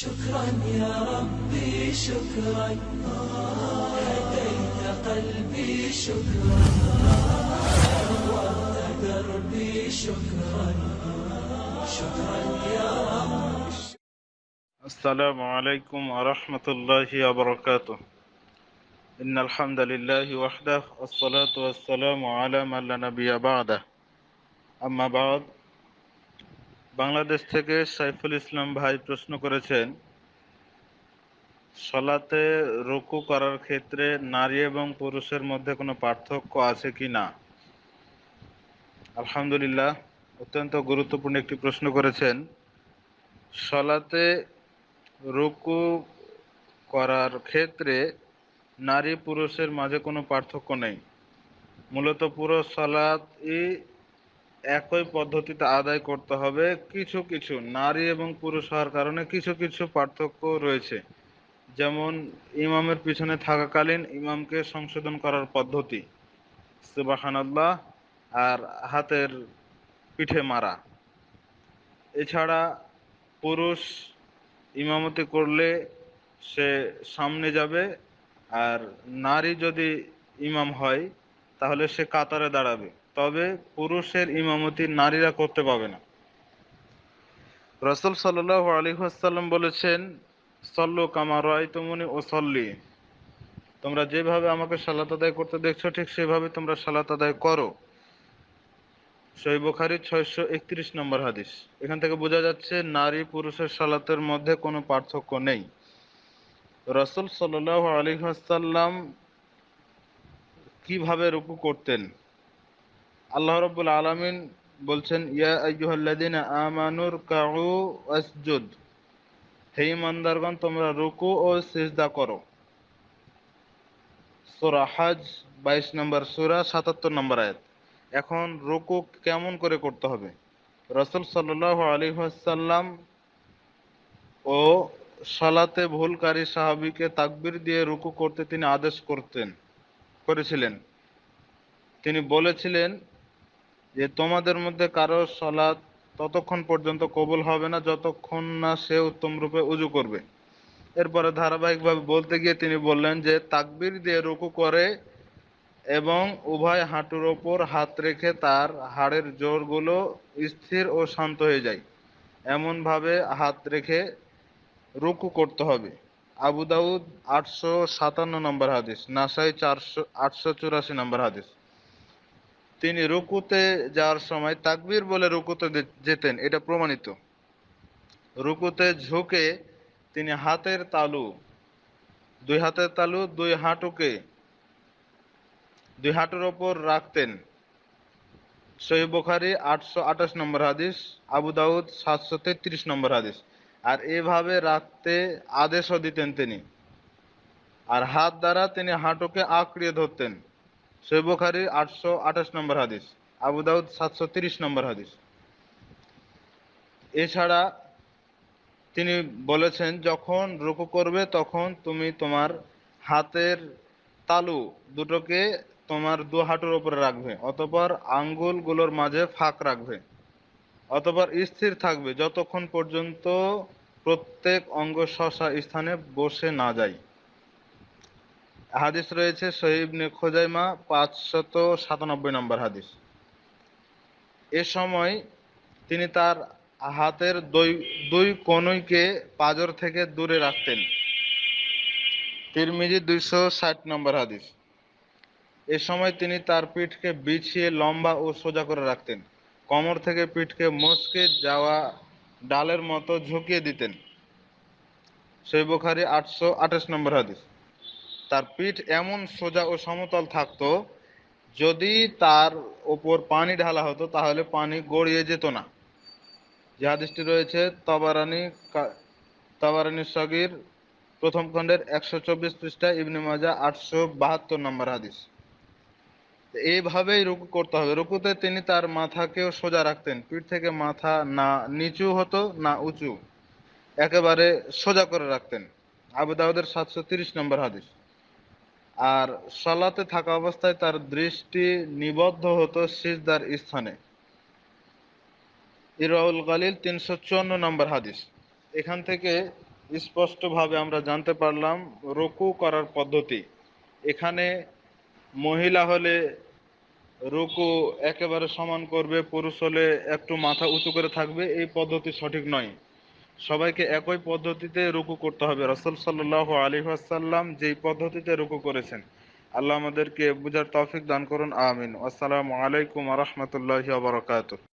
شكرا يا ربي شكرا هديت قلبي شكرا نورت دربي شكرا شكرا يا رب السلام عليكم ورحمة الله وبركاته إن الحمد لله وحده والصلاة والسلام على من لا نبي بعده أما بعد বাংলাদেশ থেকে সাইফুল ইসলাম ভাই প্রশ্ন করেছেন সলাতে রুকু করার ক্ষেত্রে নারী এবং পুরুষের মধ্যে কোনো পার্থক্য আছে কি না আলহামদুলিল্লাহ অত্যন্ত গুরুত্বপূর্ণ একটি প্রশ্ন করেছেন সলাতে রুকু করার ক্ষেত্রে নারী পুরুষের মাঝে কোনো পার্থক্য নেই মূলত পুরো সলাৎই একই পদ্ধতিতে আদায় করতে হবে কিছু কিছু নারী এবং পুরুষ হওয়ার কারণে কিছু কিছু পার্থক্য রয়েছে যেমন ইমামের পিছনে থাকাকালীন ইমামকে সংশোধন করার পদ্ধতি সুবাহান্লাহ আর হাতের পিঠে মারা এছাড়া পুরুষ ইমামতি করলে সে সামনে যাবে আর নারী যদি ইমাম হয় তাহলে সে কাতারে দাঁড়াবে তবে পুরুষের ইমামতি নারীরা করতে পাবে না রসুল সাল্লাহ আলহাম বলেছেন সল্লু কামার তুমনি ও সল্লি তোমরা যেভাবে আমাকে সালাত আদায় করতে দেখছো ঠিক সেভাবে তোমরা সালাত আদায় করো সই ছয়শো একত্রিশ নম্বর হাদিস এখান থেকে বোঝা যাচ্ছে নারী পুরুষের সালাতের মধ্যে কোনো পার্থক্য নেই রসুল সাল্লাহ আলী আসাল্লাম কিভাবে রুকু করতেন আল্লাহ রব্বুল আলমিন বলছেন ইয়া আইয়ুহাল্লাদিন আমানুর কাউ আসজুদ হে ইমানদারগণ তোমরা রুকু ও সিজদা করো সুরা হাজ বাইশ নম্বর সুরা সাতাত্তর নম্বর আয়াত এখন রুকু কেমন করে করতে হবে রসুল সাল্লাহ আলী হাসাল্লাম ও সালাতে ভুলকারী সাহাবিকে তাকবির দিয়ে রুকু করতে তিনি আদেশ করতেন করেছিলেন তিনি বলেছিলেন যে তোমাদের মধ্যে কারো সলা ততক্ষণ পর্যন্ত কবুল হবে না যতক্ষণ না সে উত্তম রূপে উজু করবে এরপরে ধারাবাহিকভাবে বলতে গিয়ে তিনি বললেন যে তাকবির দিয়ে রুকু করে এবং উভয় হাঁটুর ওপর হাত রেখে তার হাড়ের জোরগুলো স্থির ও শান্ত হয়ে যায় এমনভাবে হাত রেখে রুকু করতে হবে আবু দাউদ আটশো সাতান্ন নম্বর হাদিস নাসাই চারশো আটশো চুরাশি নম্বর হাদিস তিনি রুকুতে যাওয়ার সময় তাকবির বলে রুকুতে যেতেন এটা প্রমাণিত রুকুতে ঝুঁকে তিনি হাতের তালু দুই হাতের তালু দুই হাঁটুকে দুই হাঁটুর ওপর রাখতেন সহি বুখারি আটশো আঠাশ নম্বর হাদিস আবু দাউদ সাতশো তেত্রিশ নম্বর হাদিস আর এভাবে রাখতে আদেশও দিতেন তিনি আর হাত দ্বারা তিনি হাঁটুকে আঁকড়িয়ে ধরতেন সৈব খারির আটশো আঠাশ নম্বর হাদিস আবু দাউদ সাতশো তিরিশ নম্বর হাদিস এছাড়া তিনি বলেছেন যখন রুকু করবে তখন তুমি তোমার হাতের তালু দুটোকে তোমার দু হাঁটুর উপরে রাখবে অতপর আঙ্গুলগুলোর মাঝে ফাঁক রাখবে অতপর স্থির থাকবে যতক্ষণ পর্যন্ত প্রত্যেক অঙ্গ শশা স্থানে বসে না যায় হাদিস রয়েছে সহিবনে খোজাইমা পাঁচশত সাতানব্বই নম্বর হাদিস এ সময় তিনি তার হাতের দুই দুই কনুইকে পাজর থেকে দূরে রাখতেন তিরমিজি দুইশো ষাট নম্বর হাদিস এ সময় তিনি তার পিঠকে বিছিয়ে লম্বা ও সোজা করে রাখতেন কোমর থেকে পিঠকে মুচকে যাওয়া ডালের মতো ঝুঁকিয়ে দিতেন সেই আটশো আঠাশ নম্বর হাদিস তার পিঠ এমন সোজা ও সমতল থাকতো যদি তার ওপর পানি ঢালা হতো তাহলে পানি গড়িয়ে যেত না যে হাদিসটি রয়েছে তবারানি তবারানি সগির প্রথম খণ্ডের একশো চব্বিশ পৃষ্ঠা ইবনে মাজা আটশো বাহাত্তর নম্বর হাদিস এইভাবেই রুকু করতে হবে রুকুতে তিনি তার মাথাকেও সোজা রাখতেন পিঠ থেকে মাথা না নিচু হতো না উঁচু একেবারে সোজা করে রাখতেন আবু দাউদের সাতশো তিরিশ নম্বর হাদিস আর সালাতে থাকা অবস্থায় তার দৃষ্টি নিবদ্ধ হতো সিজদার স্থানে ইরাউল গালিল তিনশো চুয়ান্ন নম্বর হাদিস এখান থেকে স্পষ্টভাবে আমরা জানতে পারলাম রুকু করার পদ্ধতি এখানে মহিলা হলে রুকু একেবারে সমান করবে পুরুষ হলে একটু মাথা উঁচু করে থাকবে এই পদ্ধতি সঠিক নয় সবাইকে একই পদ্ধতিতে রুকু করতে হবে রসুল সাল্লাহ আলী আসাল্লাম যেই পদ্ধতিতে রুকু করেছেন আল্লাহ আমাদেরকে বুঝার তৌফিক দান করুন আমিন আসসালামু আলাইকুম আ রহমতুল্লাহ